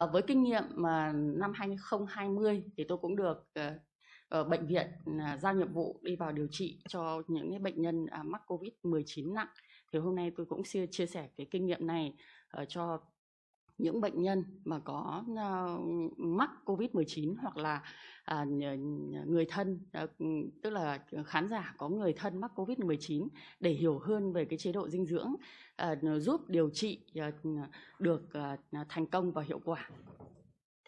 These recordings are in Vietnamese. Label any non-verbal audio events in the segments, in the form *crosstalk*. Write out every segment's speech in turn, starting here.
Ờ, với kinh nghiệm mà năm 2020 thì tôi cũng được ở ờ, ờ, bệnh viện à, giao nhiệm vụ đi vào điều trị cho những bệnh nhân à, mắc Covid-19 nặng thì hôm nay tôi cũng chia chia sẻ cái kinh nghiệm này cho những bệnh nhân mà có ờ, mắc COVID-19 hoặc là à, người thân ờ, tức là khán giả có người thân mắc COVID-19 để hiểu hơn về cái chế độ dinh dưỡng ờ, giúp điều trị được thành công và hiệu quả.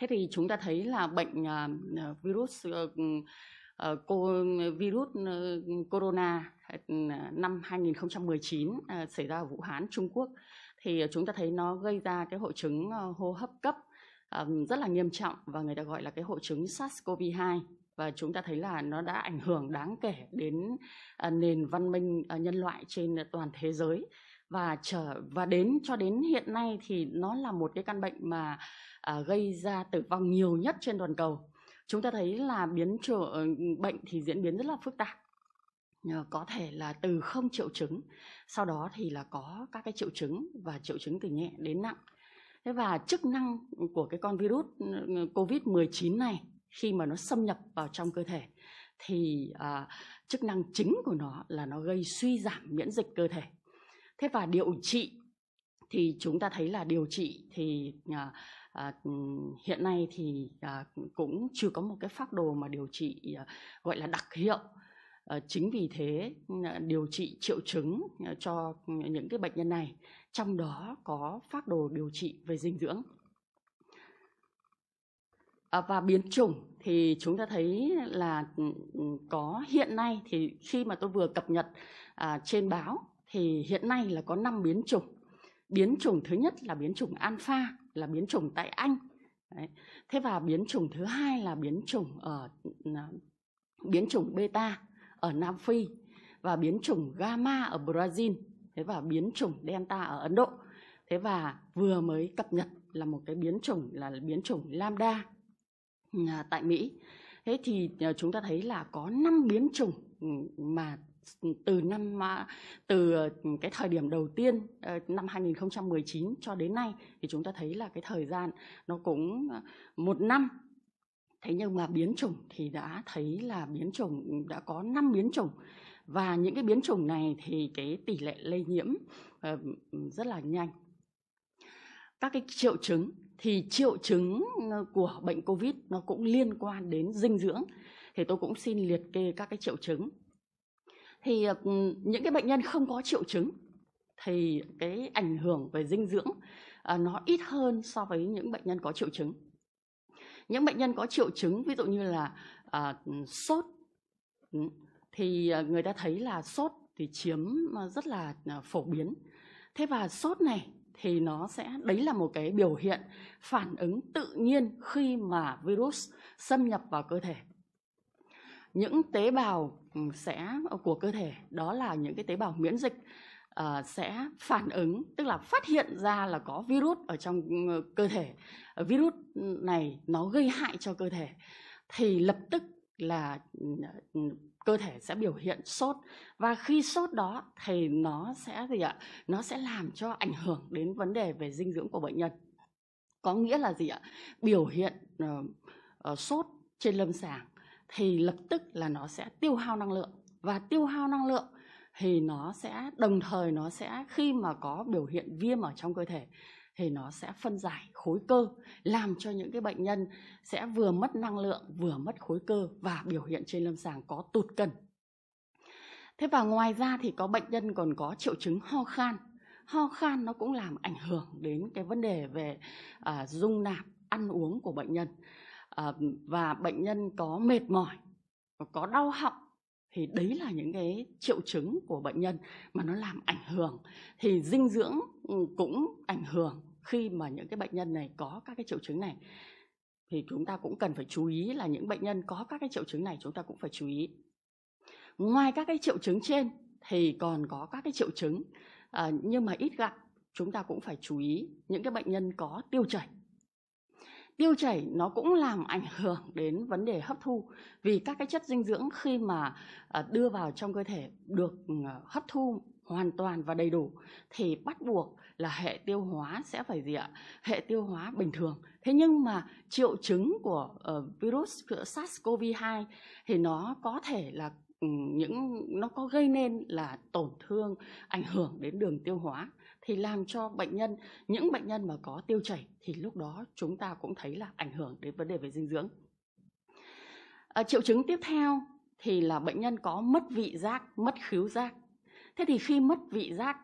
Thế thì chúng ta thấy là bệnh virus virus corona năm 2019 xảy ra ở Vũ Hán, Trung Quốc thì chúng ta thấy nó gây ra cái hội chứng ờ, hô hấp cấp rất là nghiêm trọng và người ta gọi là cái hội chứng SARS-CoV-2 và chúng ta thấy là nó đã ảnh hưởng đáng kể đến ờ, nền văn minh ờ, nhân loại trên toàn thế giới và trở và đến cho đến hiện nay thì nó là một cái căn bệnh mà gây ra tử vong nhiều nhất trên toàn cầu. Chúng ta thấy là biến trở bệnh thì diễn biến rất là phức tạp Ờ, có thể là từ không triệu chứng sau đó thì là có các cái triệu chứng và triệu chứng từ nhẹ đến nặng thế và chức năng của cái con virus ừ, covid 19 này khi mà nó xâm nhập vào trong cơ thể thì à, chức năng chính của nó là nó gây suy giảm miễn dịch cơ thể thế và điều trị thì chúng ta thấy là điều trị thì à, à, ừ, hiện nay thì à, cũng chưa có một cái phác đồ mà điều trị à, gọi là đặc hiệu Ờ, chính vì thế ờ, điều trị triệu chứng ờ, cho những cái bệnh nhân này trong đó có phác đồ điều trị về dinh dưỡng và biến chủng thì chúng ta thấy là ừ, ừ, có hiện nay thì khi mà tôi vừa cập nhật à, trên báo thì hiện nay là có 5 biến chủng. Biến chủng thứ nhất là biến chủng alpha là biến chủng tại Anh. Đấy. Thế và biến chủng thứ hai là biến chủng ở ừ, biến chủng beta ở Nam Phi và biến chủng Gamma ở Brazil thế và biến chủng Delta ở Ấn Độ thế và vừa mới cập nhật là một cái biến chủng là biến chủng Lambda ừ, à, tại Mỹ thế thì ờ, chúng ta thấy là có 5 biến chủng ừ, mà từ năm à, từ ờ, cái thời điểm đầu tiên ờ, năm 2019 cho đến nay thì chúng ta thấy là cái thời gian nó cũng một năm thế nhưng mà biến chủng thì đã thấy là biến chủng đã có 5 biến chủng và những cái biến chủng này thì cái tỷ lệ lây nhiễm uh, rất là nhanh các cái triệu chứng thì triệu chứng ờ, của bệnh covid nó cũng liên quan đến dinh dưỡng thì tôi cũng xin liệt kê các cái triệu chứng thì uh, những cái bệnh nhân không có triệu chứng thì cái ảnh hưởng về dinh dưỡng uh, nó ít hơn so với những bệnh nhân có triệu chứng những bệnh nhân có triệu chứng ví dụ như là à, sốt ừ, thì à, người ta thấy là sốt thì chiếm à, rất là à, phổ biến thế và sốt này thì nó sẽ đấy là một cái biểu hiện phản ứng tự nhiên khi mà virus xâm nhập vào cơ thể những tế bào ừ, sẽ ờ, của cơ thể đó là những cái tế bào miễn dịch uh, sẽ phản ứng tức là phát hiện ra là có virus ở trong ờ, cơ thể ờ, virus này nó gây hại cho cơ thể thì lập tức là ừ, cơ thể sẽ biểu hiện sốt và khi sốt đó thì nó sẽ gì ạ nó sẽ làm cho ảnh hưởng đến vấn đề về dinh dưỡng của bệnh nhân có nghĩa là gì ạ biểu hiện uh, uh, sốt trên lâm sàng thì lập tức là nó sẽ tiêu hao năng lượng và tiêu hao năng lượng thì nó sẽ đồng thời nó sẽ khi mà có biểu hiện viêm ở trong cơ thể thì nó sẽ phân giải khối cơ làm cho những cái bệnh nhân sẽ vừa mất năng lượng vừa mất khối cơ và biểu hiện trên lâm sàng có tụt cân thế và ngoài ra thì có bệnh nhân còn có triệu chứng ho khan ho khan nó cũng làm ảnh hưởng đến cái vấn đề về uh, dung nạp ăn uống của bệnh nhân uh, và bệnh nhân có mệt mỏi có đau họng thì đấy là những cái triệu chứng của bệnh nhân mà nó làm ảnh hưởng thì dinh dưỡng ừ, cũng ảnh hưởng khi mà những cái bệnh nhân này có các cái triệu chứng này thì chúng ta cũng cần phải chú ý là những bệnh nhân có các cái triệu chứng này chúng ta cũng phải chú ý ngoài các cái triệu chứng trên thì còn có các cái triệu chứng à, nhưng mà ít gặp chúng ta cũng phải chú ý những cái bệnh nhân có tiêu chảy tiêu chảy nó cũng làm ảnh hưởng đến vấn đề hấp thu vì các cái chất dinh dưỡng khi mà ờ, đưa vào trong cơ thể được ờ, hấp thu hoàn toàn và đầy đủ thì bắt buộc là hệ tiêu hóa sẽ phải gì ạ hệ tiêu hóa bình thường thế nhưng mà triệu chứng của ờ, virus SARS-CoV-2 thì nó có thể là ừ, những nó có gây nên là tổn thương ảnh hưởng đến đường tiêu hóa thì làm cho bệnh nhân những bệnh nhân mà có tiêu chảy thì lúc đó chúng ta cũng thấy là ảnh hưởng đến vấn đề về dinh dưỡng à, triệu chứng tiếp theo thì là bệnh nhân có mất vị giác mất khứu giác thế thì khi mất vị giác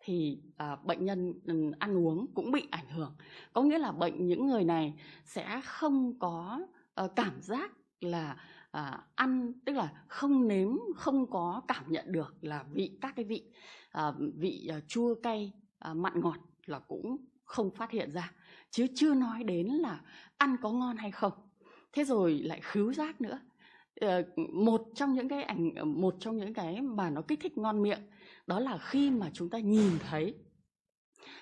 thì à, bệnh nhân ừ, ăn uống cũng bị ảnh hưởng có nghĩa là bệnh những người này sẽ không có à, cảm giác là à, ăn tức là không nếm không có cảm nhận được là vị các cái vị à, vị à, chua cay À, mặn ngọt là cũng không phát hiện ra chứ chưa nói đến là ăn có ngon hay không thế rồi lại khứu giác nữa ờ, một trong những cái ảnh một trong những cái mà nó kích thích ngon miệng đó là khi mà chúng ta nhìn thấy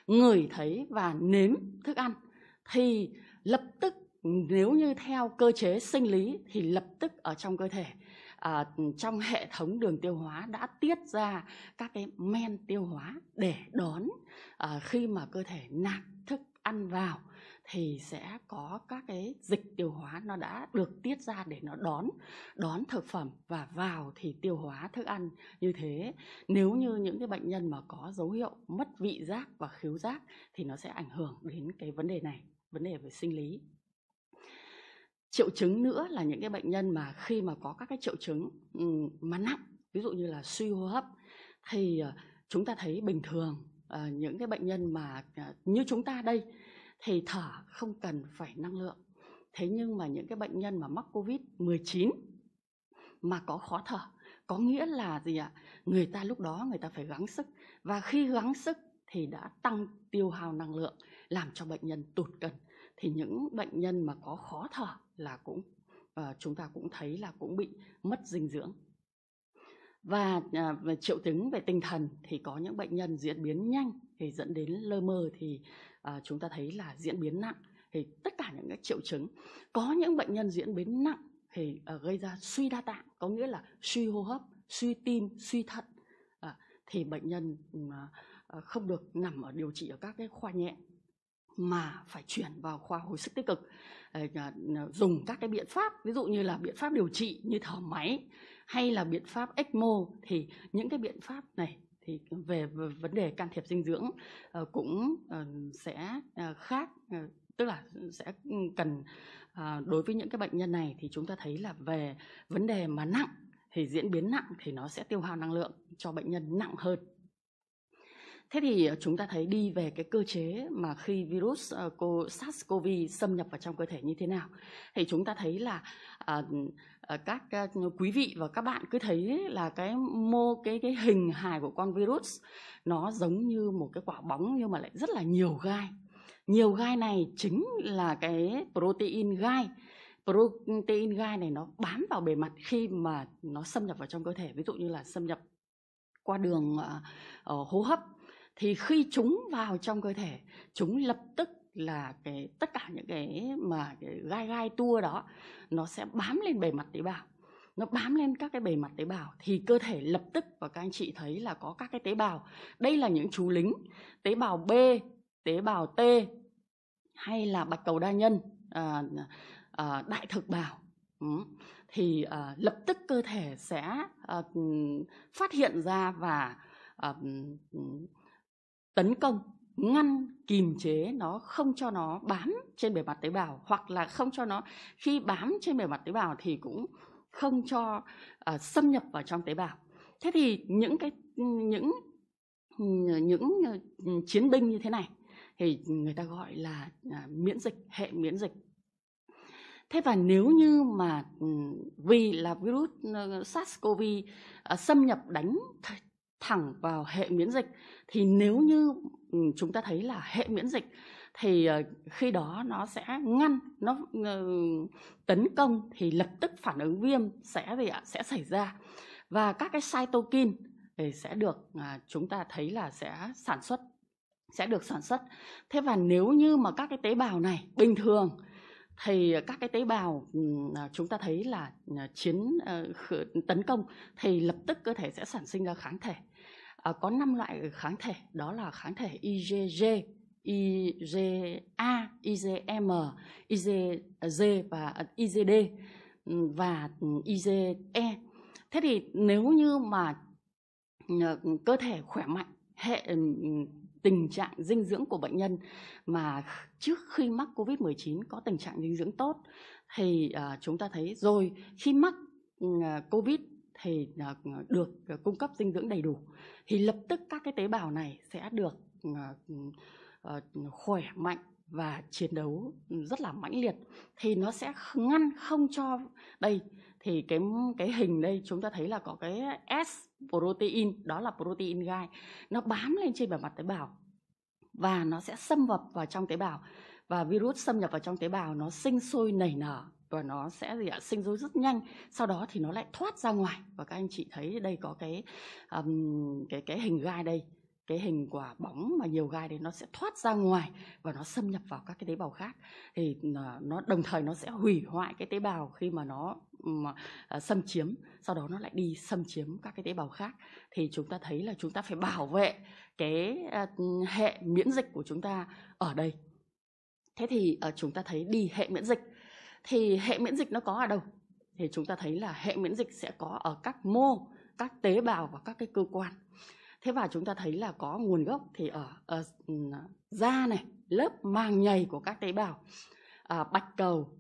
ngửi thấy và nếm thức ăn thì lập tức nếu như theo cơ chế sinh lý thì lập tức ở trong cơ thể à, trong hệ thống đường tiêu hóa đã tiết ra các cái men tiêu hóa để đón à, khi mà cơ thể nạp thức ăn vào thì sẽ có các cái dịch tiêu hóa nó đã được tiết ra để nó đón đón thực phẩm và vào thì tiêu hóa thức ăn như thế nếu như những cái bệnh nhân mà có dấu hiệu mất vị giác và khiếu giác thì nó sẽ ảnh hưởng đến cái vấn đề này vấn đề về sinh lý triệu chứng nữa là những cái bệnh nhân mà khi mà có các cái triệu chứng ừ, mà nặng ví dụ như là suy hô hấp thì ờ, chúng ta thấy bình thường ờ, những cái bệnh nhân mà ờ, như chúng ta đây thì thở không cần phải năng lượng thế nhưng mà những cái bệnh nhân mà mắc covid 19 mà có khó thở có nghĩa là gì ạ người ta lúc đó người ta phải gắng sức và khi gắng sức thì đã tăng tiêu hao năng lượng làm cho bệnh nhân tụt cân thì những bệnh nhân mà có khó thở là cũng uh, chúng ta cũng thấy là cũng bị mất dinh dưỡng và uh, về triệu chứng về tinh thần thì có những bệnh nhân diễn biến nhanh thì dẫn đến lơ mơ thì uh, chúng ta thấy là diễn biến nặng thì tất cả những cái triệu chứng có những bệnh nhân diễn biến nặng thì uh, gây ra suy đa tạng có nghĩa là suy hô hấp suy tim suy thận uh, thì bệnh nhân uh, không được nằm ở điều trị ở các cái khoa nhẹ mà phải chuyển vào khoa hồi sức tích cực ờ, dùng các cái biện pháp ví dụ như là biện pháp điều trị như thở máy hay là biện pháp ECMO thì những cái biện pháp này thì về vấn đề can thiệp dinh dưỡng ờ, cũng ờ, sẽ khác tức là sẽ ừ, cần đối với những cái bệnh nhân này thì chúng ta thấy là về vấn đề mà nặng thì diễn biến nặng thì nó sẽ tiêu hao năng lượng cho bệnh nhân nặng hơn Thế thì ờ, chúng ta thấy đi về cái cơ chế mà khi virus ờ, SARS-CoV xâm nhập vào trong cơ thể như thế nào. Thì chúng ta thấy là à, các quý vị và các bạn cứ thấy là cái mô cái cái hình hài của con virus nó giống như một cái quả bóng nhưng mà lại rất là nhiều gai. Nhiều gai này chính là cái protein gai protein gai này nó bám vào bề mặt khi mà nó xâm nhập vào trong cơ thể ví dụ như là xâm nhập qua đường uh, hô hấp thì khi chúng vào trong cơ thể chúng lập tức là cái tất cả những cái mà cái gai gai tua đó nó sẽ bám lên bề mặt tế bào nó bám lên các cái bề mặt tế bào thì cơ thể lập tức và các anh chị thấy là có các cái tế bào đây là những chú lính tế bào b tế bào t hay là bạch cầu đa nhân à, à, đại thực bào ừ. thì à, lập tức cơ thể sẽ à, phát hiện ra và à, tấn công ngăn kìm chế nó không cho nó bám trên bề mặt tế bào hoặc là không cho nó khi bám trên bề mặt tế bào thì cũng không cho uh, xâm nhập vào trong tế bào thế thì những cái những những ừ, chiến binh như thế này thì người ta gọi là à, miễn dịch hệ miễn dịch thế và nếu như mà ừ, vì là virus ừ, SARS-CoV à, xâm nhập đánh thẳng vào hệ miễn dịch thì nếu như ừ, chúng ta thấy là hệ miễn dịch thì ờ, khi đó nó sẽ ngăn nó ờ, tấn công thì lập tức phản ứng viêm sẽ gì ạ sẽ xảy ra và các cái cytokine thì sẽ được à, chúng ta thấy là sẽ sản xuất sẽ được sản xuất thế và nếu như mà các cái tế bào này bình thường thì các cái tế bào ừ, à, chúng ta thấy là à, chiến ờ, tấn công thì lập tức cơ thể sẽ sản sinh ra kháng thể à, có 5 loại kháng thể đó là kháng thể IgG, IgA, IgM, IgG và ờ, IgD ừ, và ừ, IgE. Thế thì nếu như mà ờ, cơ thể khỏe mạnh, hệ ừ, tình trạng dinh dưỡng của bệnh nhân mà trước khi mắc Covid-19 có tình trạng dinh dưỡng tốt thì chúng ta thấy rồi khi mắc Covid thì ờ, được ờ, cung cấp dinh dưỡng đầy đủ thì lập tức các cái tế bào này sẽ được ờ, khỏe mạnh và chiến đấu rất là mãnh liệt thì nó sẽ ngăn không cho đây thì cái cái hình đây chúng ta thấy là có cái S protein đó là protein gai nó bám lên trên bề mặt tế bào và nó sẽ xâm nhập vào trong tế bào và virus xâm nhập vào trong tế bào nó sinh sôi nảy nở và nó sẽ gì ạ sinh dối rất nhanh sau đó thì nó lại thoát ra ngoài và các anh chị thấy đây có cái um, cái cái hình gai đây cái hình quả bóng mà nhiều gai đấy nó sẽ thoát ra ngoài và nó xâm nhập vào các cái tế bào khác thì nó đồng thời nó sẽ hủy hoại cái tế bào khi mà nó mà, à, xâm chiếm sau đó nó lại đi xâm chiếm các cái tế bào khác thì chúng ta thấy là chúng ta phải bảo vệ cái à, hệ miễn dịch của chúng ta ở đây thế thì ờ, chúng ta thấy đi hệ miễn dịch thì hệ miễn dịch nó có ở đâu thì chúng ta thấy là hệ miễn dịch sẽ có ở các mô các tế bào và các cái cơ quan thế và chúng ta thấy là có nguồn gốc thì ở, ở ừ, da này lớp màng nhầy của các tế bào à, bạch cầu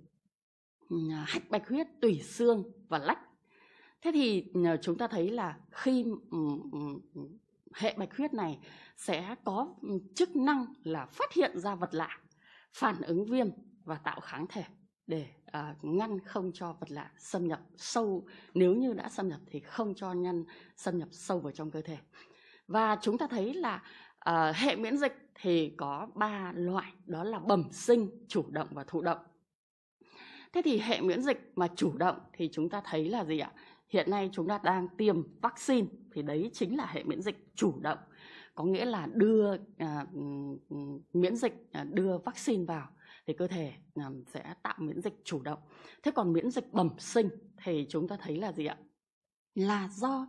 ừ, à, hạch bạch huyết tủy xương và lách thế thì ừ, chúng ta thấy là khi hệ bạch huyết này sẽ có chức năng là phát hiện ra vật lạ phản ứng viêm và tạo kháng thể để à, ngăn không cho vật lạ xâm nhập sâu nếu như đã xâm nhập thì không cho nhân xâm nhập sâu vào trong cơ thể và chúng ta thấy là à, hệ miễn dịch thì có ba loại đó là bẩm sinh chủ động và thụ động thế thì hệ miễn dịch mà chủ động thì chúng ta thấy là gì ạ hiện nay chúng ta đang tiêm vaccine thì đấy chính là hệ miễn dịch chủ động có nghĩa là đưa à, ừ, ừ, miễn dịch à, đưa vaccine vào thì cơ thể sẽ tạo miễn dịch chủ động thế còn miễn dịch bẩm sinh thì chúng ta thấy là gì ạ là do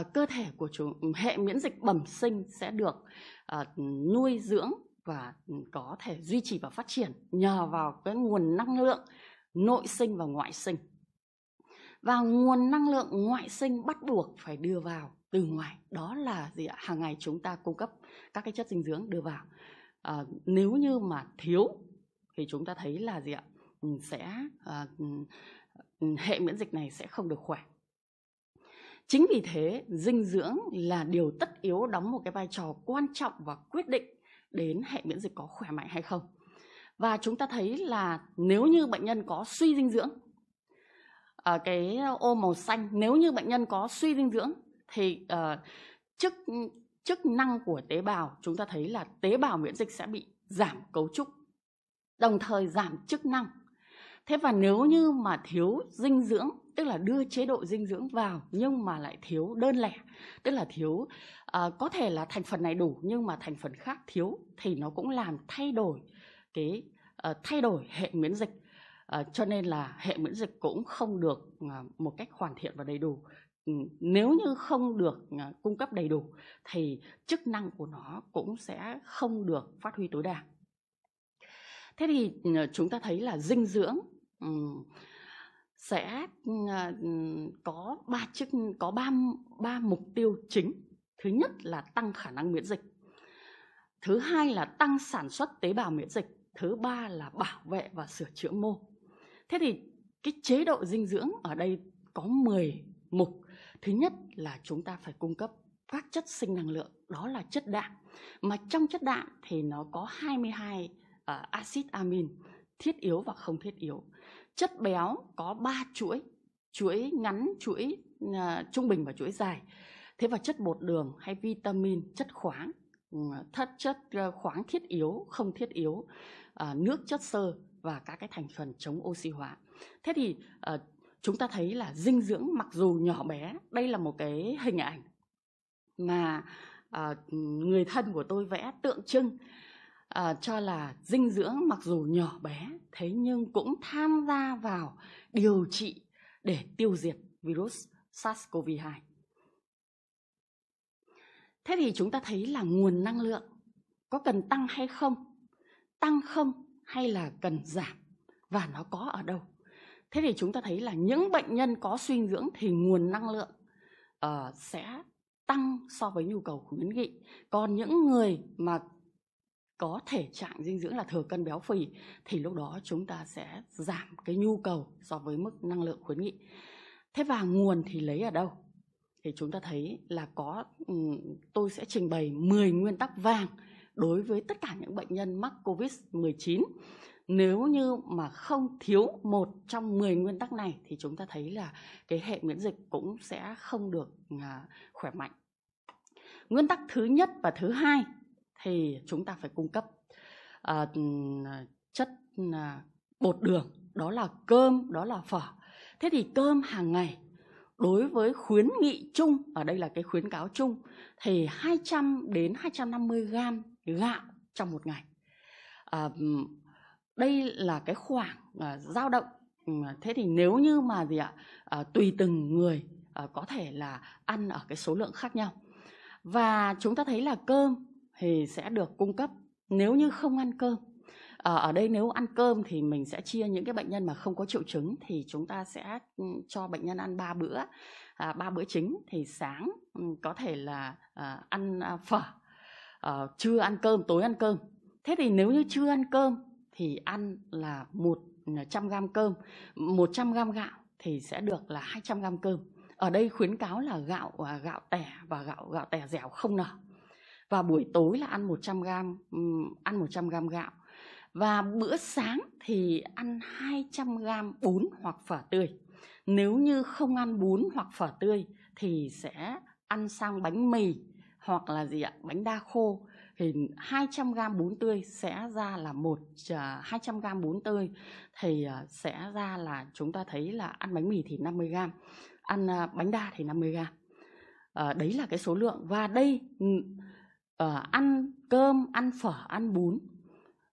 uh, cơ thể của chúng hệ miễn dịch bẩm sinh sẽ được uh, nuôi dưỡng và có thể duy trì và phát triển nhờ vào cái nguồn năng lượng nội sinh và ngoại sinh và nguồn năng lượng ngoại sinh bắt buộc phải đưa vào từ ngoài đó là gì ạ hàng ngày chúng ta cung cấp các cái chất dinh dưỡng đưa vào à, nếu như mà thiếu thì chúng ta thấy là gì ạ ừ, sẽ à, hệ miễn dịch này sẽ không được khỏe chính vì thế dinh dưỡng là điều tất yếu đóng một cái vai trò quan trọng và quyết định đến hệ miễn dịch có khỏe mạnh hay không và chúng ta thấy là nếu như bệnh nhân có suy dinh dưỡng ở ờ, cái ô màu xanh nếu như bệnh nhân có suy dinh dưỡng thì uh, chức chức năng của tế bào chúng ta thấy là tế bào miễn dịch sẽ bị giảm cấu trúc đồng thời giảm chức năng. Thế và nếu như mà thiếu dinh dưỡng, tức là đưa chế độ dinh dưỡng vào nhưng mà lại thiếu đơn lẻ, tức là thiếu à, có thể là thành phần này đủ nhưng mà thành phần khác thiếu thì nó cũng làm thay đổi cái à, thay đổi hệ miễn dịch. À, cho nên là hệ miễn dịch cũng không được à, một cách hoàn thiện và đầy đủ ừ, nếu như không được à, cung cấp đầy đủ thì chức năng của nó cũng sẽ không được phát huy tối đa thế thì ờ, chúng ta thấy là dinh dưỡng um, sẽ ờ, có ba chức có ba ba mục tiêu chính thứ nhất là tăng khả năng miễn dịch thứ hai là tăng sản xuất tế bào miễn dịch thứ ba là bảo vệ và sửa chữa mô thế thì cái chế độ dinh dưỡng ở đây có 10 mục thứ nhất là chúng ta phải cung cấp các chất sinh năng lượng đó là chất đạm mà trong chất đạm thì nó có 22 uh, axit amin thiết yếu và không thiết yếu. Chất béo có 3 chuỗi, chuỗi ngắn, chuỗi uh, trung bình và chuỗi dài. Thế và chất bột đường hay vitamin, chất khoáng, ừ, thất chất ờ, khoáng thiết yếu, không thiết yếu, uh, nước chất xơ và các cái thành phần chống oxy hóa. Thế thì uh, chúng ta thấy là dinh dưỡng mặc dù nhỏ bé, đây là một cái hình ảnh mà uh, người thân của tôi vẽ tượng trưng à, cho là dinh dưỡng mặc dù nhỏ bé thế nhưng cũng tham gia vào điều trị để tiêu diệt virus SARS-CoV-2. Thế thì chúng ta thấy là nguồn năng lượng có cần tăng hay không? Tăng không hay là cần giảm? Và nó có ở đâu? Thế thì chúng ta thấy là những bệnh nhân có suy dưỡng thì nguồn năng lượng uh, sẽ tăng so với nhu cầu khuyến nghị. Còn những người mà có thể trạng dinh dưỡng là thừa cân béo phì thì lúc đó chúng ta sẽ giảm cái nhu cầu so với mức năng lượng khuyến nghị. Thế và nguồn thì lấy ở đâu? Thì chúng ta thấy là có ừ, tôi sẽ trình bày 10 nguyên tắc vàng đối với tất cả những bệnh nhân mắc Covid-19. Nếu như mà không thiếu một trong 10 nguyên tắc này thì chúng ta thấy là cái hệ miễn dịch cũng sẽ không được à, khỏe mạnh. Nguyên tắc thứ nhất và thứ hai thì chúng ta phải cung cấp à, chất à, bột đường đó là cơm đó là phở thế thì cơm hàng ngày đối với khuyến nghị chung ở đây là cái khuyến cáo chung thì 200 đến 250 gram gạo trong một ngày à, đây là cái khoảng à, dao động ừ, thế thì nếu như mà gì ạ à, tùy từng người à, có thể là ăn ở cái số lượng khác nhau và chúng ta thấy là cơm thì sẽ được cung cấp nếu như không ăn cơm ờ, ở đây nếu ăn cơm thì mình sẽ chia những cái bệnh nhân mà không có triệu chứng thì chúng ta sẽ ừ, cho bệnh nhân ăn ba bữa à, ba bữa chính thì sáng ừ, có thể là à, ăn à, phở à, trưa ăn cơm tối ăn cơm thế thì nếu như chưa ăn cơm thì ăn là một trăm gram cơm 100 gram gạo thì sẽ được là 200 gram cơm ở đây khuyến cáo là gạo gạo tẻ và gạo gạo tẻ dẻo không nở và buổi tối là ăn 100 gram ăn 100 gram gạo và bữa sáng thì ăn 200 gram bún hoặc phở tươi. Nếu như không ăn bún hoặc phở tươi thì sẽ ăn sang bánh mì hoặc là gì ạ, bánh đa khô thì 200 gram bún tươi sẽ ra là một uh, à, 200 gram bún tươi thì à, sẽ ra là chúng ta thấy là ăn bánh mì thì 50 gram, ăn à, bánh đa thì 50 gram. Ờ, đấy là cái số lượng và đây uh, ăn cơm ăn phở ăn bún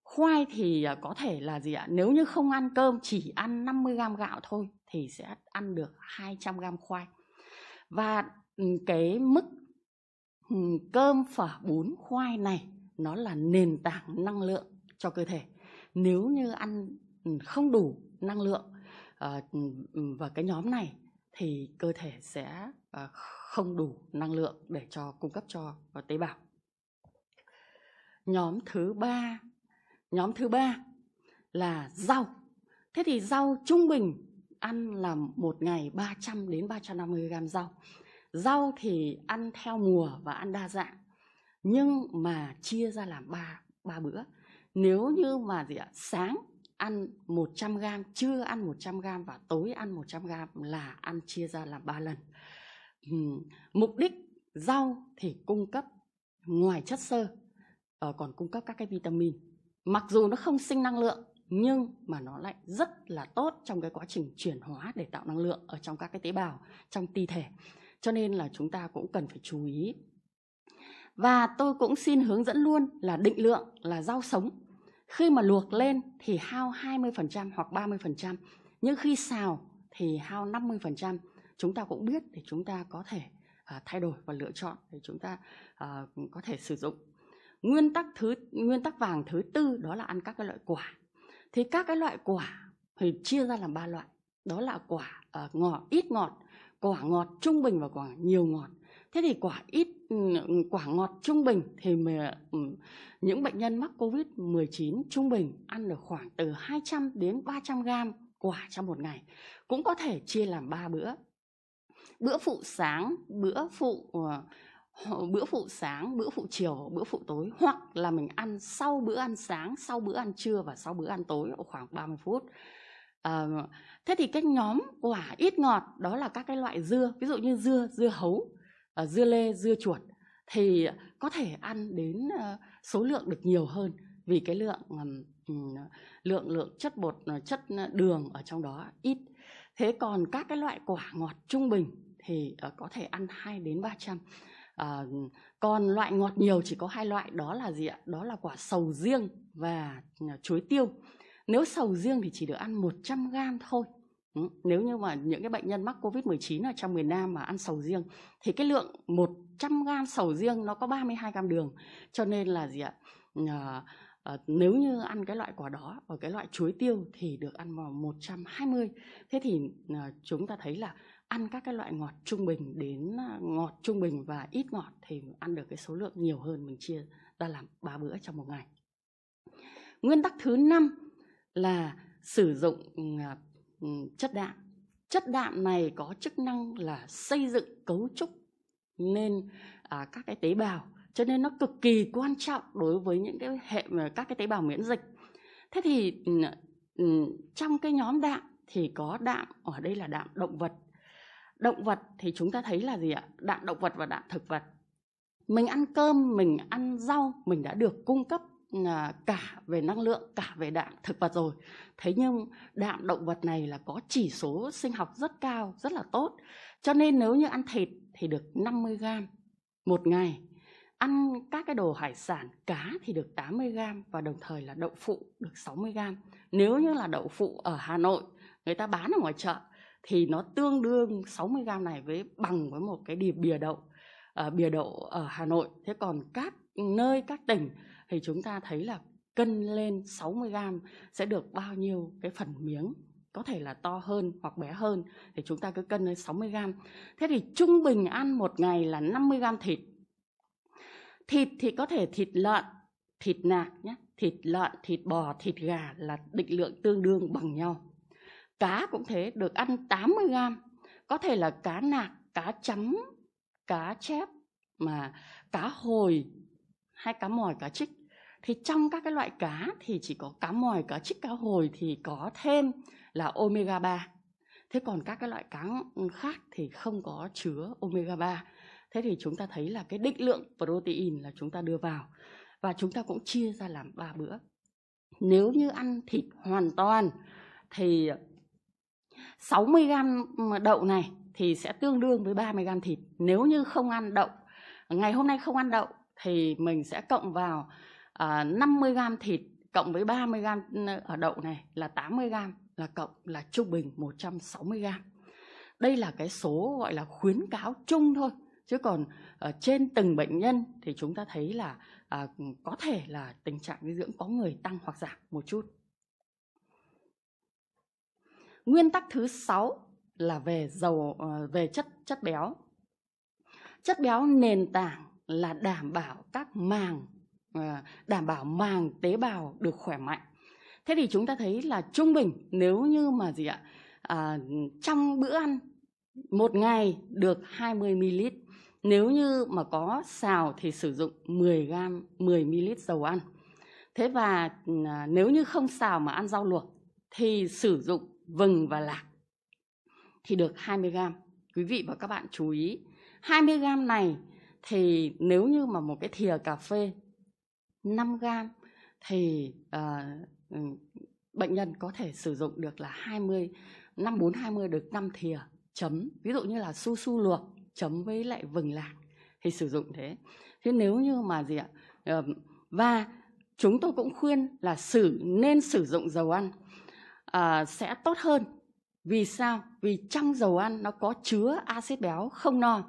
khoai thì ờ, có thể là gì ạ nếu như không ăn cơm chỉ ăn 50 gram gạo thôi thì sẽ ăn được 200 gram khoai và ừ, cái mức ừ, cơm phở bún khoai này nó là nền tảng năng lượng cho cơ thể nếu như ăn ừ, không đủ năng lượng ờ, và cái nhóm này thì cơ thể sẽ không đủ năng lượng để cho cung cấp cho tế bào nhóm thứ ba nhóm thứ ba là rau thế thì rau trung bình ăn là một ngày 300 đến 350 gram rau rau thì ăn theo mùa và ăn đa dạng nhưng mà chia ra làm ba ba bữa nếu như mà gì ạ sáng ăn 100 gram trưa ăn 100 gram và tối ăn 100 gram là ăn chia ra làm ba lần mục đích rau thì cung cấp ngoài chất xơ Ờ, còn cung cấp các cái vitamin mặc dù nó không sinh năng lượng nhưng mà nó lại rất là tốt trong cái quá trình chuyển hóa để tạo năng lượng ở trong các cái tế bào trong ti thể cho nên là chúng ta cũng cần phải chú ý và tôi cũng xin hướng dẫn luôn là định lượng là rau sống khi mà luộc lên thì hao 20% hoặc 30% nhưng khi xào thì hao 50% chúng ta cũng biết để chúng ta có thể à, thay đổi và lựa chọn để chúng ta à, có thể sử dụng nguyên tắc thứ nguyên tắc vàng thứ tư đó là ăn các cái loại quả thì các cái loại quả thì chia ra làm ba loại đó là quả uh, ngọt ít ngọt quả ngọt trung bình và quả nhiều ngọt thế thì quả ít quả ngọt trung bình thì những bệnh nhân mắc covid 19 trung bình ăn được khoảng từ 200 đến 300 gram quả trong một ngày cũng có thể chia làm ba bữa bữa phụ sáng bữa phụ uh, *laughs* bữa phụ sáng, bữa phụ chiều, bữa phụ tối hoặc là mình ăn sau bữa ăn sáng, sau bữa ăn trưa và sau bữa ăn tối khoảng 30 phút. À, thế thì cái nhóm quả ít ngọt đó là các cái loại dưa, ví dụ như dưa, dưa hấu, ờ, dưa lê, dưa chuột thì có thể ăn đến ờ, số lượng được nhiều hơn vì cái lượng lượng lượng chất bột chất đường ở trong đó ít. Thế còn các cái loại quả ngọt trung bình thì có thể ăn 2 đến 300 à, ờ, còn loại ngọt nhiều chỉ có hai loại đó là gì ạ đó là quả sầu riêng và à, chuối tiêu nếu sầu riêng thì chỉ được ăn 100 gram thôi ừ, nếu như mà những cái bệnh nhân mắc Covid-19 ở trong miền Nam mà ăn sầu riêng thì cái lượng 100 gram sầu riêng nó có 32 gram đường cho nên là gì ạ à, à, nếu như ăn cái loại quả đó và cái loại chuối tiêu thì được ăn vào 120 thế thì à, chúng ta thấy là ăn các cái loại ngọt trung bình đến à, ngọt trung bình và ít ngọt thì ăn được cái số lượng nhiều hơn mình chia ra làm 3 bữa trong một ngày. Nguyên tắc thứ năm là sử dụng à, chất đạm. Chất đạm này có chức năng là xây dựng cấu trúc nên à, các cái tế bào cho nên nó cực kỳ quan trọng đối với những cái hệ à, các cái tế bào miễn dịch. Thế thì ừ, ừ, trong cái nhóm đạm thì có đạm ở đây là đạm động vật động vật thì chúng ta thấy là gì ạ đạm động vật và đạm thực vật mình ăn cơm mình ăn rau mình đã được cung cấp à, cả về năng lượng cả về đạm thực vật rồi thế nhưng đạm động vật này là có chỉ số sinh học rất cao rất là tốt cho nên nếu như ăn thịt thì được 50 gram một ngày ăn các cái đồ hải sản cá thì được 80 gram và đồng thời là đậu phụ được 60 gram nếu như là đậu phụ ở Hà Nội người ta bán ở ngoài chợ thì nó tương đương 60 gram này với bằng với một cái đỉa bìa đậu uh, bìa đậu ở Hà Nội thế còn các nơi các tỉnh thì chúng ta thấy là cân lên 60 gram sẽ được bao nhiêu cái phần miếng có thể là to hơn hoặc bé hơn thì chúng ta cứ cân lên 60 gram thế thì trung bình ăn một ngày là 50 gram thịt thịt thì có thể thịt lợn thịt nạc nhé thịt lợn thịt bò thịt gà là định lượng tương đương bằng nhau cá cũng thế được ăn 80 gram có thể là cá nạc cá chấm cá chép mà cá hồi hay cá mòi cá trích thì trong các cái loại cá thì chỉ có cá mòi cá trích cá hồi thì có thêm là omega 3 thế còn các cái loại cá khác thì không có chứa omega 3 thế thì chúng ta thấy là cái định lượng protein là chúng ta đưa vào và chúng ta cũng chia ra làm ba bữa nếu như ăn thịt hoàn toàn thì 60 gram đậu này thì sẽ tương đương với 30 gram thịt. Nếu như không ăn đậu, ngày hôm nay không ăn đậu thì mình sẽ cộng vào uh, à, 50 gram thịt cộng với 30 gram ờ, ở đậu này là 80 gram là cộng là trung bình 160 gram. Đây là cái số gọi là khuyến cáo chung thôi chứ còn ở ờ, trên từng bệnh nhân thì chúng ta thấy là à, có thể là tình trạng dinh dưỡng có người tăng hoặc giảm một chút Nguyên tắc thứ sáu là về dầu ờ, về chất chất béo. Chất béo nền tảng là đảm bảo các màng ờ, đảm bảo màng tế bào được khỏe mạnh. Thế thì chúng ta thấy là trung bình nếu như mà gì ạ? À, trong bữa ăn một ngày được 20 ml. Nếu như mà có xào thì sử dụng 10 g 10 ml dầu ăn. Thế và ừ, à, nếu như không xào mà ăn rau luộc thì sử dụng vừng và lạc thì được 20 gram. Quý vị và các bạn chú ý, 20 gram này thì nếu như mà một cái thìa cà phê 5 gram thì uh, bệnh nhân có thể sử dụng được là 20 5420 được 5 thìa chấm. Ví dụ như là su su luộc chấm với lại vừng lạc thì sử dụng thế. Thế nếu như mà gì ạ? Uh, và chúng tôi cũng khuyên là sử nên sử dụng dầu ăn à, sẽ tốt hơn. Vì sao? Vì trong dầu ăn nó có chứa axit béo không no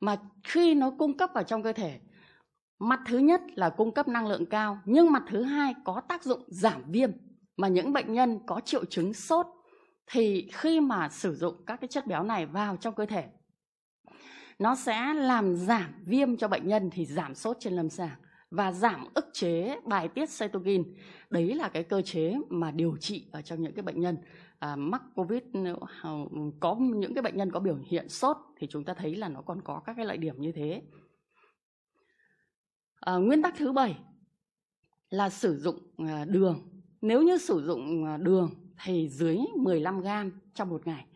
mà khi nó cung cấp vào trong cơ thể mặt thứ nhất là cung cấp năng lượng cao nhưng mặt thứ hai có tác dụng giảm viêm mà những bệnh nhân có triệu chứng sốt thì khi mà sử dụng các cái chất béo này vào trong cơ thể nó sẽ làm giảm viêm cho bệnh nhân thì giảm sốt trên lâm sàng và giảm ức chế bài tiết cytokine. Đấy là cái cơ chế mà điều trị ở trong những cái bệnh nhân à, mắc covid ừ, có những cái bệnh nhân có biểu hiện sốt thì chúng ta thấy là nó còn có các cái lợi điểm như thế. À, nguyên tắc thứ bảy là sử dụng à, đường. Nếu như sử dụng à, đường thì dưới 15 gram trong một ngày.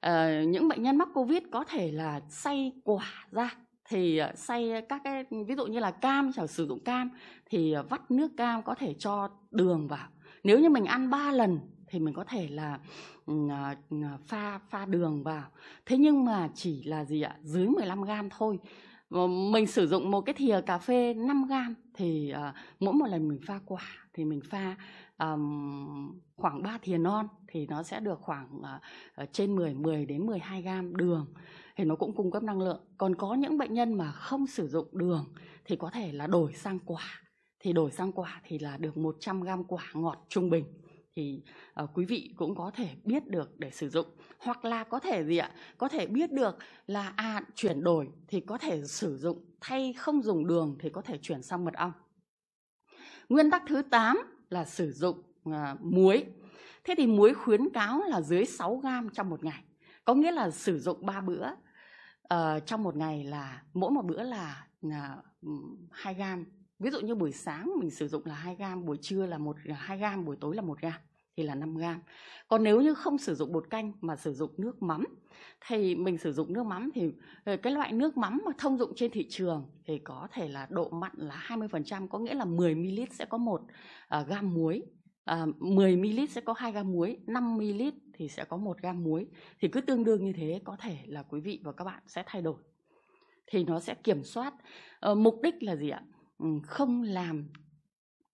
À, những bệnh nhân mắc covid có thể là say quả ra thì ờ, xay các cái ví dụ như là cam chẳng sử dụng cam thì ờ, vắt nước cam có thể cho đường vào nếu như mình ăn 3 lần thì mình có thể là ừ, ờ, ừ, pha pha đường vào thế nhưng mà chỉ là gì ạ dưới 15 gram thôi mình sử dụng một cái thìa cà phê 5 gram thì uh, mỗi một lần mình pha quả thì mình pha um, khoảng 3 thìa non thì nó sẽ được khoảng uh, trên 10 10 đến 12 gram đường thì nó cũng cung cấp năng lượng còn có những bệnh nhân mà không sử dụng đường thì có thể là đổi sang quả thì đổi sang quả thì là được 100 gram quả ngọt trung bình thì uh, quý vị cũng có thể biết được để sử dụng hoặc là có thể gì ạ có thể biết được là à chuyển đổi thì có thể sử dụng thay không dùng đường thì có thể chuyển sang mật ong nguyên tắc thứ 8 là sử dụng uh, muối thế thì muối khuyến cáo là dưới 6 gram trong một ngày có nghĩa là sử dụng 3 bữa uh, trong một ngày là mỗi một bữa là à, hai uh, gam ví dụ như buổi sáng mình sử dụng là hai gram buổi trưa là một à, hai gram buổi tối là một gram thì là 5 gram. Còn nếu như không sử dụng bột canh mà sử dụng nước mắm thì mình sử dụng nước mắm thì ờ, cái loại nước mắm mà thông dụng trên thị trường thì có thể là độ mặn là 20% có nghĩa là 10 ml sẽ có một uh, gam muối. À, uh, 10 ml sẽ có 2 gam muối, 5 ml thì sẽ có một gam muối thì cứ tương đương như thế có thể là quý vị và các bạn sẽ thay đổi thì nó sẽ kiểm soát ờ, mục đích là gì ạ ừ, không làm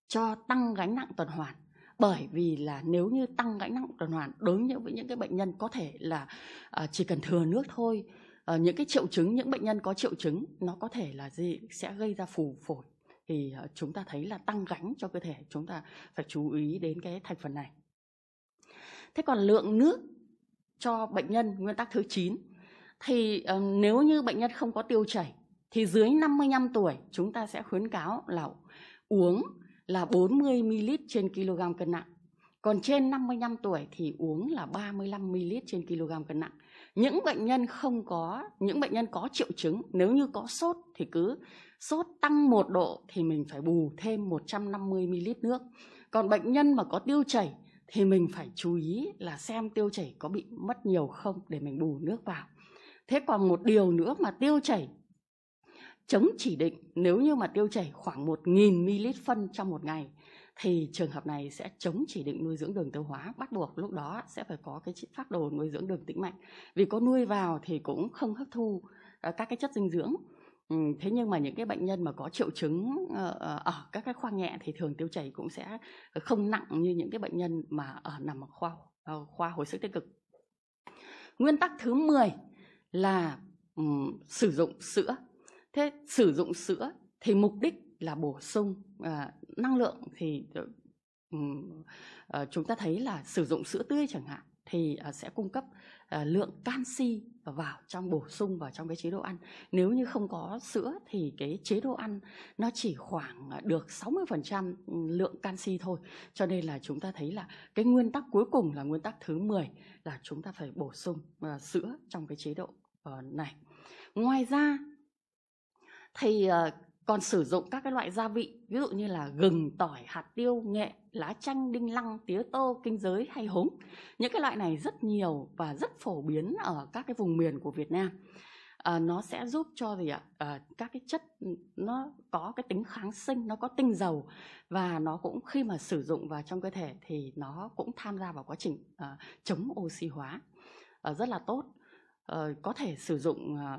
cho tăng gánh nặng tuần hoàn bởi vì là nếu như tăng gánh nặng tuần hoàn đối với những cái bệnh nhân có thể là à, chỉ cần thừa nước thôi ờ, những cái triệu chứng những bệnh nhân có triệu chứng nó có thể là gì sẽ gây ra phù phổi thì ờ, chúng ta thấy là tăng gánh cho cơ thể chúng ta phải chú ý đến cái thành phần này thế còn lượng nước cho bệnh nhân nguyên tắc thứ 9 thì uh, nếu như bệnh nhân không có tiêu chảy thì dưới 55 tuổi chúng ta sẽ khuyến cáo là uống là 40 ml trên kg cân nặng. Còn trên 55 tuổi thì uống là 35 ml trên kg cân nặng. Những bệnh nhân không có, những bệnh nhân có triệu chứng, nếu như có sốt thì cứ sốt tăng một độ thì mình phải bù thêm 150 ml nước. Còn bệnh nhân mà có tiêu chảy thì mình phải chú ý là xem tiêu chảy có bị mất nhiều không để mình bù nước vào. Thế còn một điều nữa mà tiêu chảy chống chỉ định nếu như mà tiêu chảy khoảng 1.000 ml phân trong một ngày thì trường hợp này sẽ chống chỉ định nuôi dưỡng đường tiêu hóa bắt buộc lúc đó sẽ phải có cái phác đồ nuôi dưỡng đường tĩnh mạch vì có nuôi vào thì cũng không hấp thu ờ, các cái chất dinh dưỡng Ừ, thế nhưng mà những cái bệnh nhân mà có triệu chứng ờ, ờ, ở các cái khoa nhẹ thì thường tiêu chảy cũng sẽ không nặng như những cái bệnh nhân mà ở nằm ở khoa ờ, khoa hồi sức tích cực. Nguyên tắc thứ 10 là um, sử dụng sữa. Thế sử dụng sữa thì mục đích là bổ sung à, năng lượng thì um, à, chúng ta thấy là sử dụng sữa tươi chẳng hạn thì à, sẽ cung cấp à, lượng canxi vào trong bổ sung vào trong cái chế độ ăn. Nếu như không có sữa thì cái chế độ ăn nó chỉ khoảng à, được 60% ừ, lượng canxi thôi. Cho nên là chúng ta thấy là cái nguyên tắc cuối cùng là nguyên tắc thứ 10 là chúng ta phải bổ sung sữa trong cái chế độ ờ, này. Ngoài ra thì còn sử dụng các cái loại gia vị ví dụ như là gừng tỏi hạt tiêu nghệ lá chanh đinh lăng tía tô kinh giới hay húng những cái loại này rất nhiều và rất phổ biến ở các cái vùng miền của việt nam à, nó sẽ giúp cho gì ạ à, các cái chất ừ, nó có cái tính kháng sinh nó có tinh dầu và nó cũng khi mà sử dụng vào trong cơ thể thì nó cũng tham gia vào quá trình à, chống oxy hóa à, rất là tốt à, có thể sử dụng à,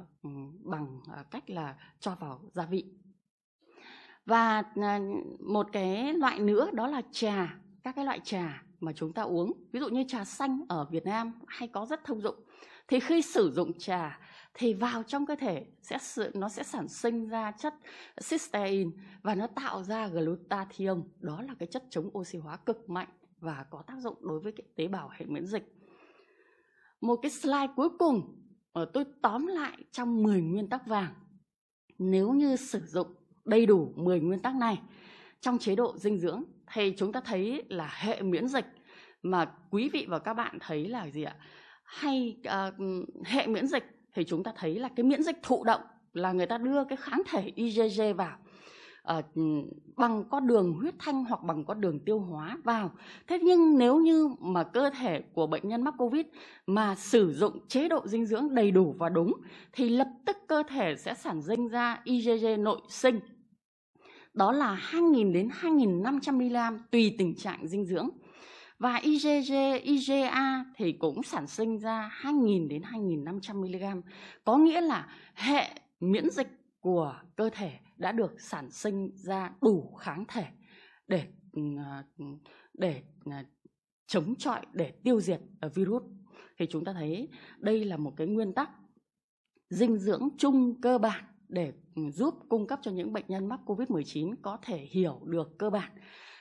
bằng à, cách là cho vào gia vị và ờ, một cái loại nữa đó là trà các cái loại trà mà chúng ta uống ví dụ như trà xanh ở Việt Nam hay có rất thông dụng thì khi sử dụng trà thì vào trong cơ thể sẽ nó sẽ sản sinh ra chất cystein và nó tạo ra glutathione đó là cái chất chống oxy hóa cực mạnh và có tác dụng đối với cái tế bào hệ miễn dịch một cái slide cuối cùng mà ờ, tôi tóm lại trong 10 nguyên tắc vàng nếu như sử dụng đầy đủ 10 nguyên tắc này trong chế độ dinh dưỡng thì chúng ta thấy là hệ miễn dịch mà quý vị và các bạn thấy là gì ạ hay uh, hệ miễn dịch thì chúng ta thấy là cái miễn dịch thụ động là người ta đưa cái kháng thể IgG vào uh, bằng con đường huyết thanh hoặc bằng con đường tiêu hóa vào. Thế nhưng nếu như mà cơ thể của bệnh nhân mắc Covid mà sử dụng chế độ dinh dưỡng đầy đủ và đúng thì lập tức cơ thể sẽ sản sinh ra IgG nội sinh đó là 2.000 đến 2.500 mg tùy tình trạng dinh dưỡng. Và IgG, IgA thì cũng sản sinh ra 2.000 đến 2.500 mg. Có nghĩa là hệ miễn dịch của cơ thể đã được sản sinh ra đủ kháng thể để ờ, để ờ, chống chọi để tiêu diệt ờ, virus thì chúng ta thấy đây là một cái nguyên tắc dinh dưỡng chung cơ bản để ừ, giúp cung cấp cho những bệnh nhân mắc COVID-19 có thể hiểu được cơ bản.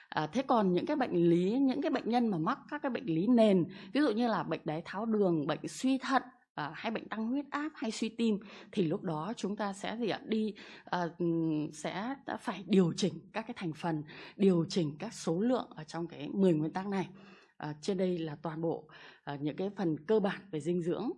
À, thế còn những cái bệnh lý những cái bệnh nhân mà mắc các cái bệnh lý nền ví dụ như là bệnh đái tháo đường bệnh suy thận à, hay bệnh tăng huyết áp hay suy tim thì lúc đó chúng ta sẽ gì ạ đi à, sẽ phải điều chỉnh các cái thành phần điều chỉnh các số lượng ở trong cái 10 nguyên tắc này à, trên đây là toàn bộ à, những cái phần cơ bản về dinh dưỡng